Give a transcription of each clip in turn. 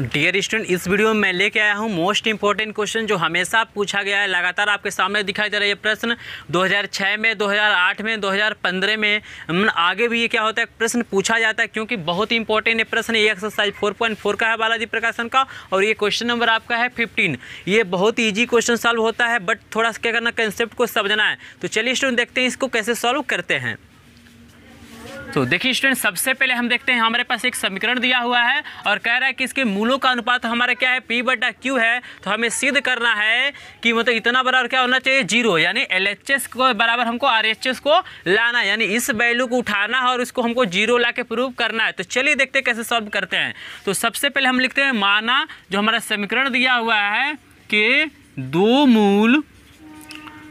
dear student इस video में मैं लेके आया हूँ मोस्ट इंपॉर्टेंट क्वेश्चन जो हमेशा पूछा गया है लगातार आपके सामने दिखाई दे रहा है ये प्रश्न 2006 में 2008 में 2015 में आगे भी ये क्या होता है प्रश्न पूछा जाता है क्योंकि बहुत ही इंपॉर्टेंट ये प्रश्न ये एक्सरसाइज 4.4 का है बालाजी प्रकाशन का और ये क्वेश्चन नंबर आपका है फिफ्टीन ये बहुत ईजी क्वेश्चन सॉल्व होता है बट थोड़ा सा क्या करना कंसेप्ट को समझना है तो चलिए स्टूडेंट देखते हैं इसको कैसे सॉल्व करते हैं तो देखिए स्टूडेंट सबसे पहले हम देखते हैं हमारे पास एक समीकरण दिया हुआ है और कह रहा है कि इसके मूलों का अनुपात हमारा क्या है पी बटा क्यू है तो हमें सिद्ध करना है कि मतलब इतना बराबर क्या होना चाहिए जीरो यानी एल को बराबर हमको आर को लाना यानी इस वैल्यू को उठाना है और इसको हमको जीरो ला के प्रूव करना है तो चलिए देखते कैसे सॉल्व करते हैं तो सबसे पहले हम लिखते हैं माना जो हमारा समीकरण दिया हुआ है कि दो मूल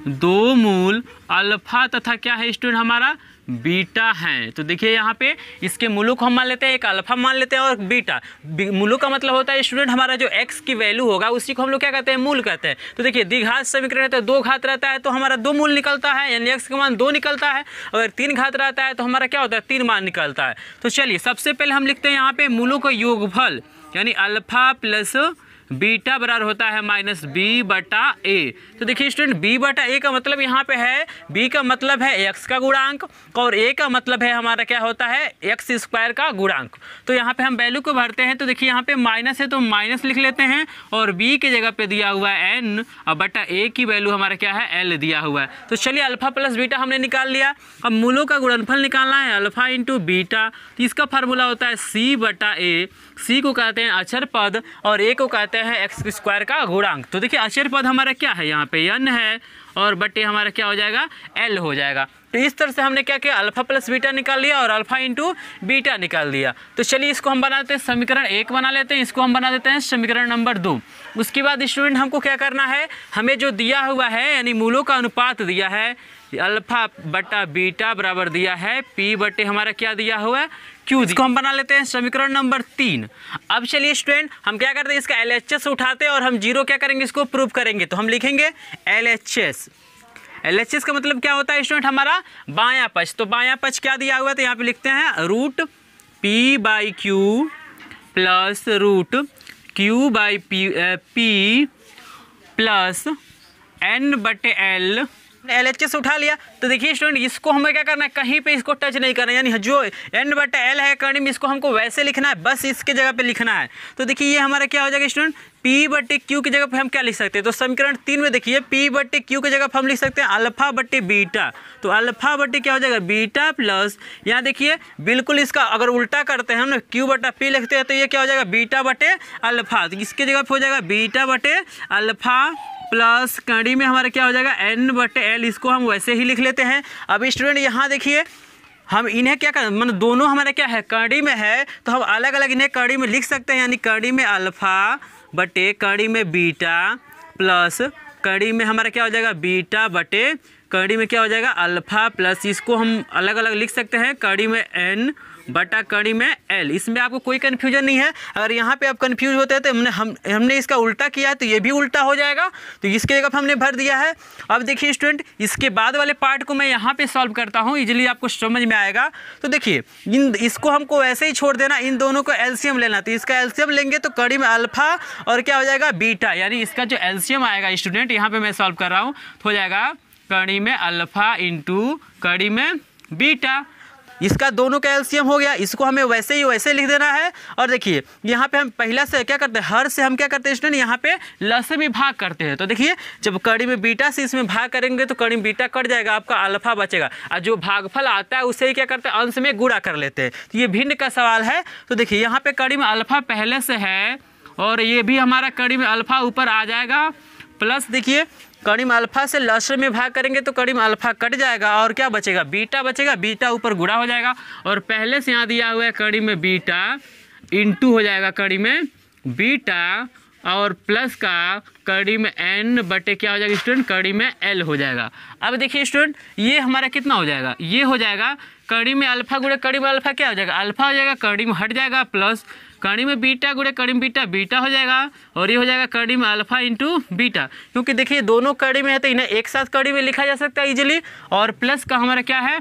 दो मूल अल्फा तथा क्या है स्टूडेंट हमारा बीटा हैं तो देखिए यहाँ पे इसके मुलुक हम मान लेते हैं एक अल्फा मान लेते हैं और बीटा मुलुक का मतलब होता है स्टूडेंट हमारा जो एक्स की वैल्यू होगा उसी को हम लोग क्या कहते हैं मूल कहते हैं तो देखिए दिघात समीकरण है तो दो घात रहता है तो हमारा दो मूल निकलता है यानी एक्स का मान दो निकलता है अगर तीन घात रहता है तो हमारा क्या होता है तीन मान निकलता है तो चलिए सबसे पहले हम लिखते हैं यहाँ पे मुलुक का योगफल यानी अल्फा प्लस बीटा बराबर होता है माइनस बी बटा ए तो देखिए स्टूडेंट बी बटा ए का मतलब यहाँ पे है बी का मतलब है एक्स का गुणांक और ए का मतलब है हमारा क्या होता है एक्स स्क्वायर का गुणांक तो यहाँ पे हम वैल्यू को भरते हैं तो देखिए यहाँ पे माइनस है तो माइनस लिख लेते हैं और बी की जगह पे दिया हुआ है एन और बटा ए की वैल्यू हमारा क्या है एल दिया हुआ है तो चलिए अल्फा प्लस बीटा हमने निकाल लिया अब मूलों का गुणनफल निकालना है अल्फा इंटू बीटा इसका फार्मूला होता है सी बटा ए सी को कहते हैं अक्षर पद और ए को कहते हैं एक्स स्क्वायर का गुणांक तो देखिए अक्षर पद हमारा क्या है यहाँ पे एन है और बटे हमारा क्या हो जाएगा एल हो जाएगा तो इस तरह से हमने क्या किया अल्फा प्लस बीटा निकाल लिया और अल्फा इंटू बीटा निकाल दिया तो चलिए इसको हम बनाते हैं समीकरण एक बना लेते हैं इसको हम बना देते हैं समीकरण नंबर दो उसके बाद स्टूडेंट हमको क्या करना है हमें जो दिया हुआ है यानी मूलों का अनुपात दिया है अल्फा बटा बीटा बराबर दिया है पी बटे हमारा क्या दिया हुआ है क्यू इसको हम बना लेते हैं समीकरण नंबर तीन अब चलिए स्टूडेंट हम क्या करते हैं इसका एल एच एस उठाते हैं और हम जीरो क्या करेंगे इसको प्रूव करेंगे तो हम लिखेंगे L H S L H S का मतलब क्या होता है स्टूडेंट हमारा बाया पक्ष तो बाया पक्ष क्या दिया हुआ है तो यहाँ पे लिखते हैं root P by Q plus root Q by P P plus N बटे एल आपने एल एच एस उठा लिया तो देखिए स्टूडेंट इसको हमें क्या करना है कहीं पे इसको टच नहीं करना यानी जो एन बटा एल है करनी में इसको हमको वैसे लिखना है बस इसके जगह पे लिखना है तो देखिए ये हमारा क्या हो जाएगा स्टूडेंट पी बटे क्यू की जगह पे हम क्या लिख सकते हैं तो समीकरण तीन में देखिए पी बटे क्यू की जगह पे हम लिख सकते हैं अल्फा बटे बीटा तो अल्फा बटे क्या हो जाएगा बीटा प्लस यहाँ देखिए बिल्कुल इसका अगर उल्टा करते हैं हम ना क्यू बटा पी लिखते हैं तो ये क्या हो जाएगा बीटा बटे अल्फा तो इसके जगह पे हो जाएगा बीटा बटे अल्फा प्लस कड़ी में हमारा क्या हो जाएगा एन बटे एल इसको हम वैसे ही लिख लेते हैं अब स्टूडेंट यहाँ देखिए हम इन्हें क्या कर मतलब दोनों हमारे क्या है कड़ी में है तो हम अलग अलग इन्हें कड़ी में लिख सकते हैं यानी कड़ी में अल्फ़ा बटे कड़ी में बीटा प्लस कड़ी में हमारा क्या हो जाएगा बीटा बटे कड़ी में क्या हो जाएगा अल्फ़ा प्लस इसको हम अलग अलग लिख सकते हैं कड़ी में एन बटा कड़ी में एल इसमें आपको कोई कन्फ्यूजन नहीं है अगर यहाँ पे आप कन्फ्यूज होते हैं तो हमने हम हमने इसका उल्टा किया है तो ये भी उल्टा हो जाएगा तो इसके जगह हमने भर दिया है अब देखिए स्टूडेंट इसके बाद वाले पार्ट को मैं यहाँ पर सॉल्व करता हूँ इजिली आपको समझ में आएगा तो देखिए इन इसको हमको वैसे ही छोड़ देना इन दोनों को एल्शियम लेना तो इसका एल्शियम लेंगे तो कड़ी में अल्फा और क्या हो जाएगा बीटा यानी इसका जो एल्शियम आएगा स्टूडेंट यहाँ पर मैं सॉल्व कर रहा हूँ तो हो जाएगा कड़ी में अल्फा इंटू कड़ी में बीटा इसका दोनों का एल्सियम हो गया इसको हमें वैसे ही वैसे लिख देना है और देखिए यहाँ पे हम पहला से क्या करते हैं हर से हम क्या करते हैं स्टूडेंट यहाँ पे ल से भी भाग करते हैं तो देखिए जब कड़ी में बीटा से इसमें भाग करेंगे तो कड़ी बीटा कट जाएगा आपका अल्फा बचेगा और जो भागफल आता है उसे ही क्या करते हैं अंश में गुड़ा कर लेते हैं तो ये भिन्न का सवाल है तो देखिए यहाँ पे कड़ी में अल्फा पहले से है और ये भी हमारा कड़ी में अल्फा ऊपर आ जाएगा प्लस देखिए कड़ीम अल्फा से लस्र में भाग करेंगे तो कड़ीम अल्फा कट जाएगा और क्या बचेगा बीटा बचेगा बीटा ऊपर गुड़ा हो जाएगा और पहले से यहाँ दिया हुआ है कड़ी में बीटा इंटू हो जाएगा कड़ी में बीटा और प्लस का कड़ी में एन बटे क्या हो जाएगा स्टूडेंट कड़ी में एल हो जाएगा अब देखिए स्टूडेंट ये हमारा कितना हो जाएगा ये हो जाएगा कड़ी में अल्फा गुड़े कड़ी में अल्फा क्या हो जाएगा अल्फा हो जाएगा कड़ी में हट जाएगा प्लस कड़ी में बीटा गुड़े कड़ी में बीटा बीटा हो जाएगा और ये हो जाएगा कड़ी में अल्फा इंटू बीटा क्योंकि देखिए दोनों कड़ी में है तो इन्हें एक साथ कड़ी में लिखा जा सकता है इजिली और प्लस का हमारा क्या है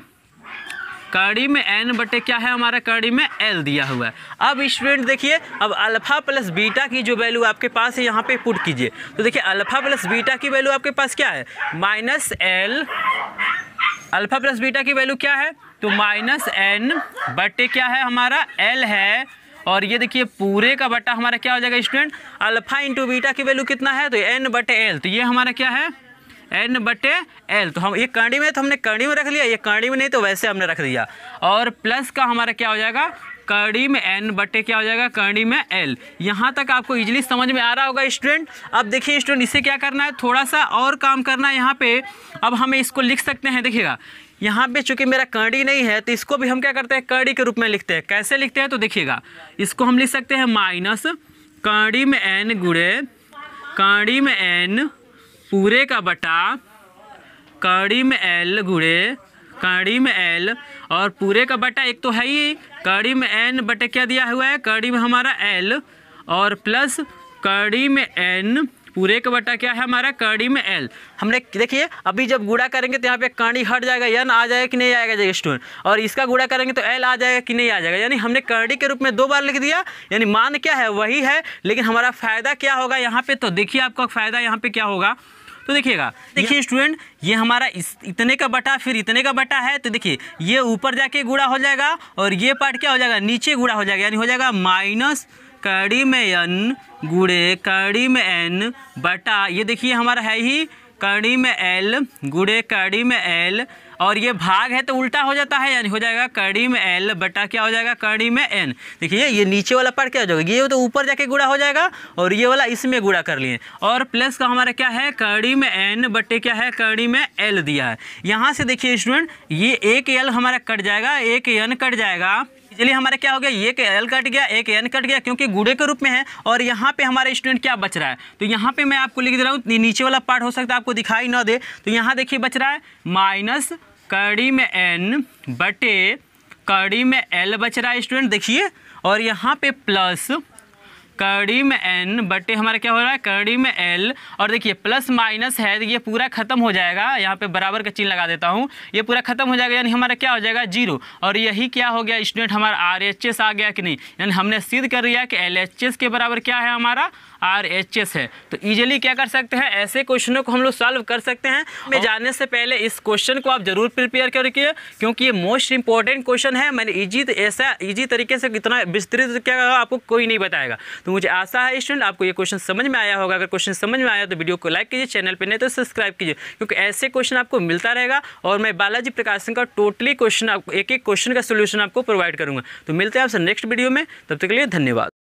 कड़ी में एन बटे क्या है हमारा कड़ी में एल दिया हुआ है अब स्टूडेंट देखिए अब अल्फ़ा प्लस बीटा की जो वैल्यू आपके पास है यहाँ पे पुट कीजिए तो देखिए अल्फ़ा प्लस बीटा की वैल्यू आपके पास क्या है minus L alpha plus beta की वैल्यू क्या है तो माइनस एन बटे क्या है हमारा एल है और ये देखिए पूरे का बटा हमारा क्या हो जाएगा स्टूडेंट अल्फ़ा इंटू बीटा की वैल्यू कितना है तो एन बटे एल तो ये हमारा क्या है एन बटे एल तो हम ये कर्णी में तो हमने कर्णी में रख लिया ये कर्णी में नहीं तो वैसे हमने रख दिया और प्लस का हमारा क्या हो जाएगा कर्णी में एन बटे क्या हो जाएगा कर्णी में एल यहाँ तक आपको इजीली समझ में आ रहा होगा स्टूडेंट अब देखिए स्टूडेंट इसे क्या करना है थोड़ा सा और काम करना है यहाँ पर अब हमें इसको लिख सकते हैं देखिएगा यहाँ पे चूंकि मेरा कर्णी नहीं है तो इसको भी हम क्या करते हैं कर्णी के रूप में लिखते हैं कैसे लिखते हैं तो देखिएगा इसको हम लिख सकते हैं माइनस कर्णी में एन गुड़े कर्णी में एन पूरे का बटा कड़ी में एल गुड़े कड़ी में एल और पूरे का बटा एक तो है ही कड़ी में एन बटे क्या दिया हुआ है कड़ी में हमारा एल और प्लस कड़ी में एन पूरे का बटा क्या है हमारा कड़ी में एल हमने देखिए अभी जब गुड़ा करेंगे तो यहाँ पे कड़ी हट जाएगा एन आ जाएगा कि नहीं आएगा जाएगा स्टूडेंट और इसका गुड़ा करेंगे तो एल आ जाएगा कि नहीं आ जाएगा यानी हमने कड़ी के रूप में दो बार लिख दिया यानी मान क्या है वही है लेकिन हमारा फ़ायदा क्या होगा यहाँ पे तो देखिए आपका फ़ायदा यहाँ पे क्या होगा तो देखिएगा देखिए स्टूडेंट ये हमारा इतने का बटा फिर इतने का बटा है तो देखिए ये ऊपर जाके गुड़ा हो जाएगा और ये पार्ट क्या हो जाएगा नीचे गुड़ा हो जाएगा यानी हो जाएगा माइनस कड़ी में एन गुड़े कड़ी में एन बटा ये देखिए हमारा है ही कड़ी में एल गुड़े कड़ी में एल और ये भाग है तो उल्टा हो जाता है यानी हो जाएगा कड़ी में एल बटा क्या हो जाएगा कड़ी में एन देखिए ये नीचे वाला पार्ट क्या हो जाएगा ये तो ऊपर जाके गुड़ा हो जाएगा और ये वाला इसमें गुड़ा कर लिए और प्लस का हमारा क्या है कड़ी में एन बटे क्या है कड़ी में एल दिया है यहाँ से देखिए स्टूडेंट ये एक एल हमारा कट जाएगा एक एन कट जाएगा इजिली हमारा क्या हो गया ये एल कट गया एक एन कट गया क्योंकि गुड़े के रूप में है और यहाँ पे हमारा स्टूडेंट क्या बच रहा है तो यहाँ पे मैं आपको लिख दे रहा हूँ नीचे वाला पार्ट हो सकता है आपको दिखाई ना दे तो यहाँ देखिए बच रहा है माइनस कड़ी में एन बटे कड़ी में एल बच रहा है स्टूडेंट देखिए और यहाँ पे प्लस कड़ी में एन बटे हमारा क्या हो रहा है कड़ी में एल और देखिए प्लस माइनस है ये पूरा खत्म हो जाएगा यहाँ पे बराबर का चिन्ह लगा देता हूँ ये पूरा खत्म हो जाएगा यानी हमारा क्या हो जाएगा जीरो और यही क्या हो गया स्टूडेंट हमारा आर एच एस आ गया कि नहीं यानी हमने सिद्ध कर लिया कि एल एच एस के बराबर क्या है हमारा आर एच एस है तो ईजिली क्या कर सकते हैं ऐसे क्वेश्चनों को हम लोग सॉल्व कर सकते हैं मैं जानने से पहले इस क्वेश्चन को आप जरूर प्रिपेयर करके क्योंकि ये मोस्ट इंपॉर्टेंट क्वेश्चन है मैंने ईजी ऐसा ईजी तरीके से इतना विस्तृत क्या आपको कोई नहीं बताएगा तो मुझे आशा है स्टूडेंट आपको ये क्वेश्चन समझ में आया होगा अगर क्वेश्चन समझ में आया तो वीडियो को लाइक कीजिए चैनल पर नहीं तो सब्सक्राइब कीजिए क्योंकि ऐसे क्वेश्चन आपको मिलता रहेगा और मैं बालाजी प्रकाश सिंह का टोटली क्वेश्चन आपको एक एक क्वेश्चन का सोल्यूशन आपको प्रोवाइड करूँगा तो मिलते हैं आपसे नेक्स्ट वीडियो में तब तक के लिए धन्यवाद